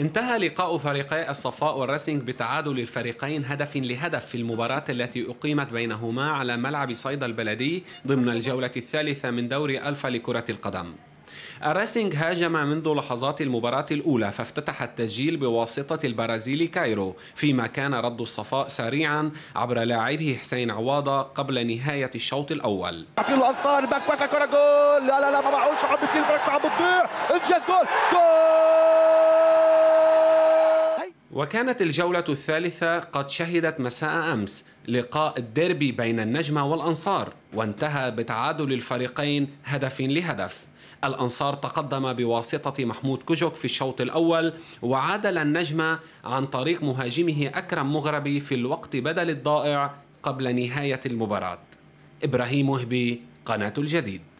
انتهى لقاء فريقي الصفاء والراسينج بتعادل الفريقين هدف لهدف في المباراة التي أقيمت بينهما على ملعب صيدا البلدي ضمن الجولة الثالثة من دوري ألفا لكرة القدم الراسينج هاجم منذ لحظات المباراة الأولى فافتتح التسجيل بواسطة البرازيلي كايرو فيما كان رد الصفاء سريعا عبر لاعبه حسين عواضة قبل نهاية الشوط الأول جول لا لا لا ما معقولش عم بيصير عم بتضيع انجاز جول جول وكانت الجولة الثالثة قد شهدت مساء أمس لقاء الديربي بين النجمة والأنصار وانتهى بتعادل الفريقين هدف لهدف الأنصار تقدم بواسطة محمود كجوك في الشوط الأول وعادل النجمة عن طريق مهاجمه أكرم مغربي في الوقت بدل الضائع قبل نهاية المباراة إبراهيم وهبي قناة الجديد